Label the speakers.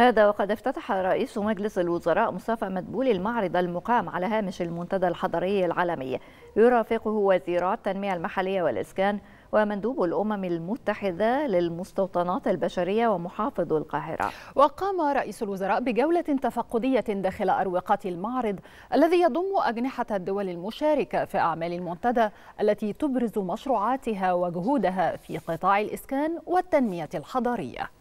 Speaker 1: هذا وقد افتتح رئيس مجلس الوزراء مصطفى مدبول المعرض المقام على هامش المنتدى الحضري العالمي يرافقه وزير التنمية المحلية والإسكان ومندوب الأمم المتحدة للمستوطنات البشرية ومحافظ القاهرة
Speaker 2: وقام رئيس الوزراء بجولة تفقدية داخل أروقة المعرض الذي يضم أجنحة الدول المشاركة في أعمال المنتدى التي تبرز مشروعاتها وجهودها في قطاع الإسكان والتنمية الحضرية